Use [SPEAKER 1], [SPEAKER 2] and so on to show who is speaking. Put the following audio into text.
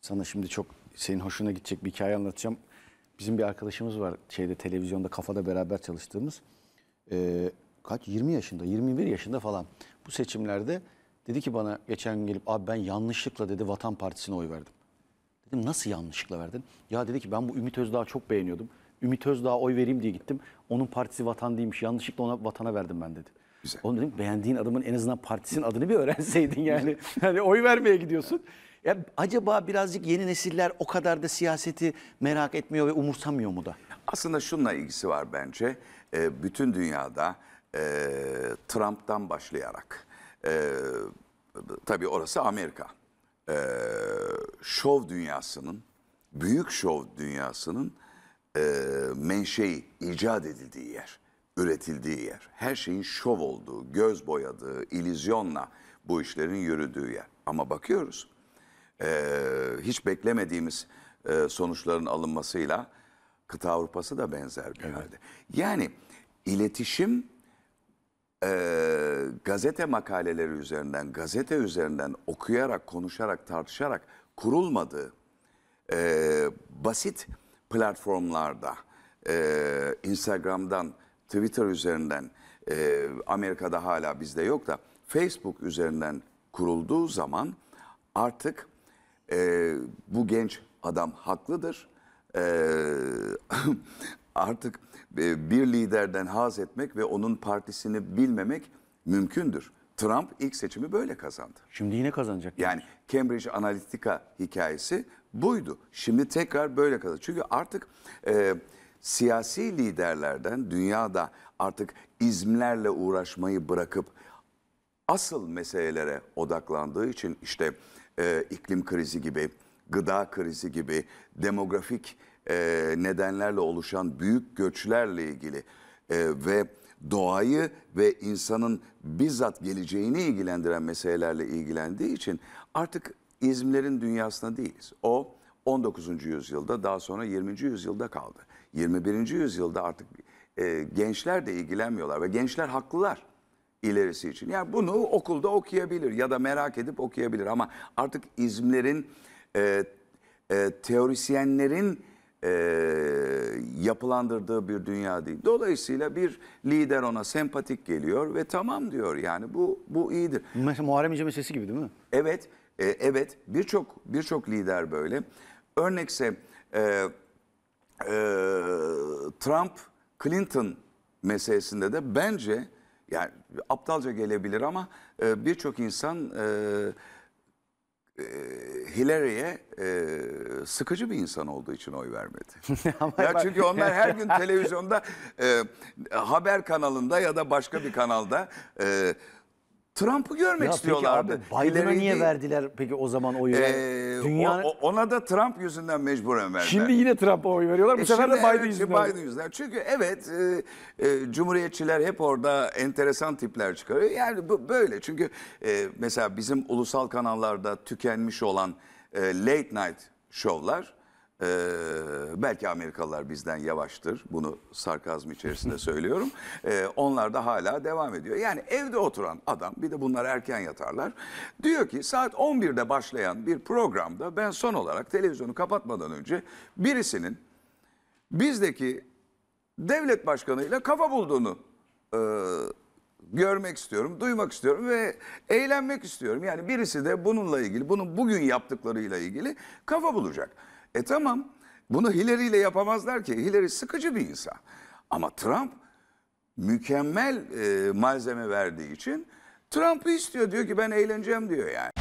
[SPEAKER 1] Sana şimdi çok senin hoşuna gidecek bir hikaye anlatacağım. Bizim bir arkadaşımız var şeyde televizyonda kafada beraber çalıştığımız. Ee, kaç 20 yaşında 21 yaşında falan bu seçimlerde dedi ki bana geçen gelip abi ben yanlışlıkla dedi Vatan Partisi'ne oy verdim. Dedim nasıl yanlışlıkla verdin? Ya dedi ki ben bu Ümit Özdağ'ı çok beğeniyordum. Ümit Özdağ'a oy vereyim diye gittim. Onun partisi vatan değilmiş. Yanlışlıkla ona vatana verdim ben dedi. Güzel. Oğlum dedim beğendiğin adamın en azından partisinin adını bir öğrenseydin yani. hani oy vermeye gidiyorsun. Ya acaba birazcık yeni nesiller o kadar da siyaseti merak etmiyor ve umursamıyor mu da? Aslında şununla
[SPEAKER 2] ilgisi var bence. E, bütün dünyada e, Trump'tan başlayarak e, tabii orası Amerika. E, şov dünyasının, büyük şov dünyasının e, menşei, icat edildiği yer, üretildiği yer. Her şeyin şov olduğu, göz boyadığı, ilizyonla bu işlerin yürüdüğü yer. Ama bakıyoruz e, hiç beklemediğimiz e, sonuçların alınmasıyla kıta Avrupa'sı da benzer bir evet. halde. Yani iletişim e, gazete makaleleri üzerinden, gazete üzerinden okuyarak, konuşarak, tartışarak kurulmadığı e, basit platformlarda, e, Instagram'dan, Twitter üzerinden, e, Amerika'da hala bizde yok da Facebook üzerinden kurulduğu zaman artık e, bu genç adam haklıdır. E, artık e, bir liderden haz etmek ve onun partisini bilmemek mümkündür. Trump ilk seçimi böyle kazandı. Şimdi yine kazanacak. Yani Cambridge Analytica hikayesi buydu. Şimdi tekrar böyle kazanacak. Çünkü artık e, siyasi liderlerden dünyada artık izmlerle uğraşmayı bırakıp asıl meselelere odaklandığı için işte e, iklim krizi gibi, gıda krizi gibi, demografik e, nedenlerle oluşan büyük göçlerle ilgili e, ve doğayı ve insanın bizzat geleceğini ilgilendiren meselelerle ilgilendiği için artık İzmir'in dünyasında değiliz. O 19. yüzyılda daha sonra 20. yüzyılda kaldı. 21. yüzyılda artık e, gençler de ilgilenmiyorlar ve gençler haklılar ilerisi için. Yani bunu okulda okuyabilir ya da merak edip okuyabilir ama artık izmlerin e, e, teorisyenlerin e, yapılandırdığı bir dünya değil. Dolayısıyla bir lider ona sempatik geliyor ve tamam diyor yani bu bu iyidir. Mesela Muharrem İnce meselesi gibi değil mi? Evet, e, evet birçok birçok lider böyle. Örnekse e, e, Trump Clinton meselesinde de bence yani aptalca gelebilir ama e, birçok insan e, e Hillary'e e, sıkıcı bir insan olduğu için oy vermedi.
[SPEAKER 1] ya çünkü onlar her gün televizyonda
[SPEAKER 2] e, haber kanalında ya da başka bir kanalda e,
[SPEAKER 1] Trump'ı görmek Ya peki istiyorlardı. Biden'a niye verdiler peki o zaman oyu? Ee, Dünya... o-
[SPEAKER 2] ona da Trump yüzünden mecburen verdiler. Şimdi yine Trump'a
[SPEAKER 1] oy veriyorlar. Bu E sefer de şimdi Biden evet, yüzünden. Biden
[SPEAKER 2] yüzünden. Çünkü evet e, e, cumhuriyetçiler hep orada enteresan tipler çıkarıyor. Yani bu böyle. Çünkü e, mesela bizim ulusal kanallarda tükenmiş olan e, late night şovlar ee, belki Amerikalılar bizden yavaştır. Bunu sarkazm içerisinde söylüyorum. Ee, onlar da hala devam ediyor. Yani evde oturan adam bir de bunlar erken yatarlar. Diyor ki saat 11'de başlayan bir programda ben son olarak televizyonu kapatmadan önce birisinin bizdeki devlet başkanıyla kafa bulduğunu e, görmek istiyorum, duymak istiyorum ve eğlenmek istiyorum. Yani birisi de bununla ilgili, bunun bugün yaptıklarıyla ilgili kafa bulacak. E tamam bunu Hillary ile yapamazlar ki. Hillary sıkıcı bir insan. Ama Trump mükemmel e, malzeme verdiği için Trump'ı istiyor. Diyor ki ben eğleneceğim diyor yani.